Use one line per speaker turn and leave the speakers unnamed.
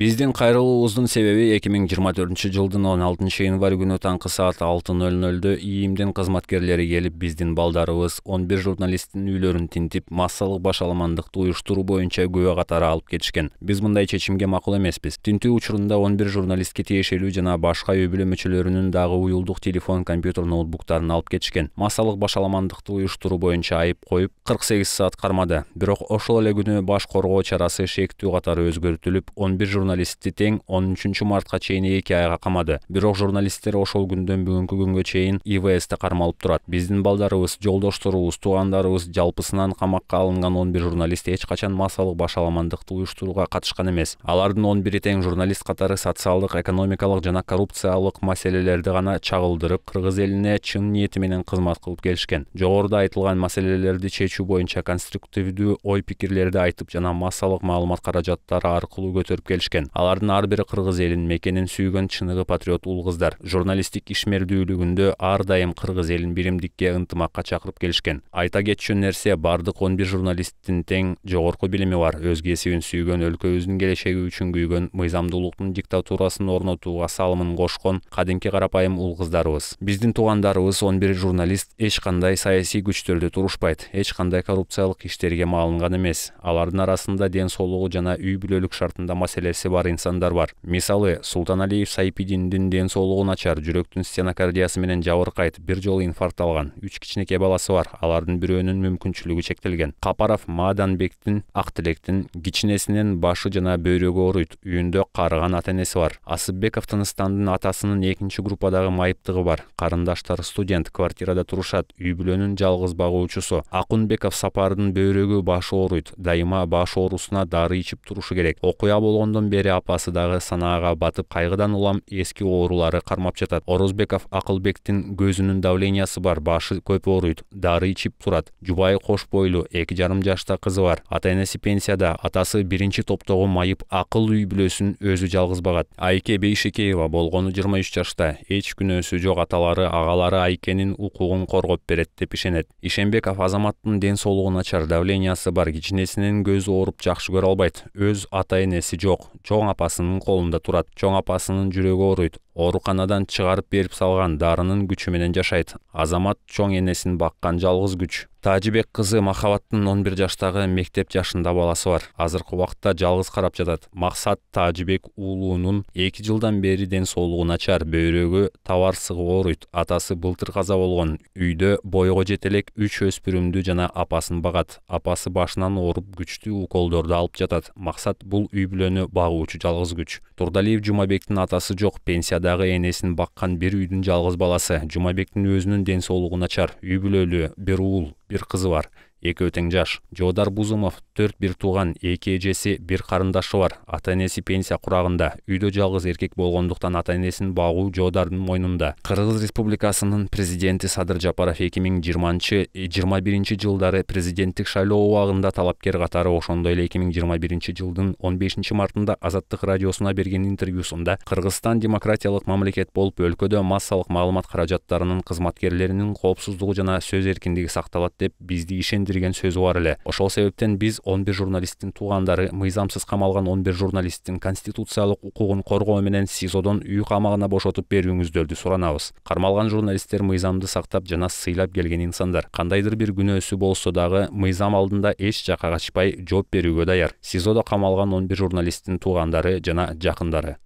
биздин кайрылуубуздун себеби эки миң жыйырма төртүнчү жылдын он алтынчы январь күнү таңкы саат алты нөл нөлдө иимдин кызматкерлери келип биздин балдарыбыз он бир журналисттин үйлөрүн тинтип массалык башаламандыкты уюштуруу боюнча күбө катары алып кетишкен биз мындай чечимге макул эмеспиз тинтүү учурунда он бир журналистке тиешелүү жана башка үй бүлө мүчөлөрүнүн дагы уюлдук телефон компьютер ноутбуктарын алып кетишкен массалык башаламандыкты уюштуруу боюнча айып коюп кырк сегиз саат кармады бирок ошол эле күнү баш коргоо чарасы шектүү катары өзгөртүлүп он бир журналистти тең он үчүнчү мартка чейин эки айга камады бирок журналисттер ошол күндөн бүгүнкү күнгө чейин ивсте кармалып турат биздин балдарыбыз жолдошторубуз туугандарыбыз жалпысынан камакка алынган он бир журналист эч качан массалык башаламандыкты уюштурууга катышкан эмес алардын он бири тең журналист катары социалдык экономикалык жана коррупциялык маселелерди гана чагылдырып кыргыз элине чын ниети менен кызмат кылып келишкен жогоруда айтылган маселелерди чечүү боюнча конструктивдүү ой пикирлерди айтып жана массалык маалымат каражаттары аркылуу көтөрүп келишкен алардын ар бири кыргыз элин мекенин сүйгөн чыныгы патриот уул кыздар журналисттик ишмердүүлүгүндө ар дайым кыргыз элин биримдикке ынтымакка чакырып келишкен айта кетчү нерсе баардык он бир журналисттин тең жогорку билими бар өз кесибин сүйгөн өлкөбүздүн келечеги үчүн күйгөн мыйзамдуулуктун диктатурасын орнотууга салымын кошкон кадимки карапайым уул кыздарыбыз биздин туугандарыбыз он бир журналист эч кандай саясий күчтөрдө турушпайт эч кандай коррупциялык иштерге малынган эмес алардын арасында ден соолугу жана үй бүлөлүк шартында маселеси мәселесі бар инсандар бар мисалы султаналиев сайпидиндин соолугу начар жүрөктүн стенокардиясы менен жабыркайт бир жолу инфаркт алган үч кичинекей баласы бар алардын бирөөнүн мүмкүнчүлүгү чектелген капаров мааданбектин ак тилектин кичинесинен башы жана бөйрөгү ооруйт үйүндө карыган ата энеси бар асыпбеков тыныстандын атасынын экинчи группадагы майыптыгы бар карындаштары студент квартирада турушат үй бүлөнүн жалгыз багуучусу акунбеков сапардын бөйрөгү башы ооруйт дайыма баш оорусуна дары ичип турушу керек окуя болгондон бері апасыдағы санаға батып қайғыдан улам ескі оорулары кармап жатат орозбеков акылбектин көзүнүн давлениясы бар башы көп ооруйт дары ичип турат жубайы қош бойлуу эки жарым жашта кызы бар ата энеси пенсияда атасы биринчи топтогу майып акыл үй бүлөсүн өзү жалгыз багат айке бейшекеева болгону жыйырма үч жашта эч күнөөсү жок аталары агалары айкенин укугун коргоп берет деп ишенет ишенбеков азаматтын ден соолугу начар давлениясы бар кичинесинен көзү ооруп жакшы көрө албайт өз ата энеси жок чоң апасынын колунда турат чоң апасынын жүрөгү ооруйт ооруканадан чыгарып берип салган дарынын күчү менен жашайт азамат чоң энесин баккан жалгыз күч тажибек кызы махабаттын он бир жаштагы мектеп жашында баласы бар азыркы убакта жалгыз карап жатат максат тажибек уулунун эки жылдан бери ден соолугу начар бөйрөгү табар сыгып ооруйт атасы былтыр каза болгон үйдө бойго жете элек үч өспүрүмдү жана апасын багат апасы башынан ооруп күчтүү уколдорду алып жатат максат бул үй бүлөнү багуучу жалгыз күч турдалиев жумабектин атасы жок пенсия дағы энесін баққан бір үйдің жалғыз баласы жұмабектің өзінің денсаулығы начар үй бүлөлүү бір ұл, бір қызы бар өтең жаш жодар бузумов төрт бир тууган эки эжеси бир карындашы бар ата энеси пенсия курагында үйдө жалгыз эркек болгондуктан ата энесин багуу жоодардын мойнунда кыргыз республикасынын президенти садыр жапаров эки миң жыйырманчы э, жыйырма биринчи жылдары президенттик шайлоо убагында талапкер катары ошондой эле эки миң жыйырма биринчи жылдын он бешинчи мартында азаттык радиосуна берген интервьюсунда кыргызстан демократиялык мамлекет болуп өлкөдө массалык маалымат каражаттарынын кызматкерлеринин коопсуздугу жана сөз эркиндиги сакталат деп бизди ишендирди білдірген сөз бар эле ошол себептен биз он бир журналисттин туугандары мыйзамсыз камалган он бир журналисттин конституциялык укугун коргоо менен сизодон үй камагына бошотуп берүүңүздөрдү суранабыз кармалган журналисттер мыйзамды сактап жана сыйлап келген инсандар кандайдыр бир күнөөсү болсо дагы мыйзам алдында эч жака качпай жооп берүүгө даяр сизодо камалган он бир журналисттин туугандары жана жакындары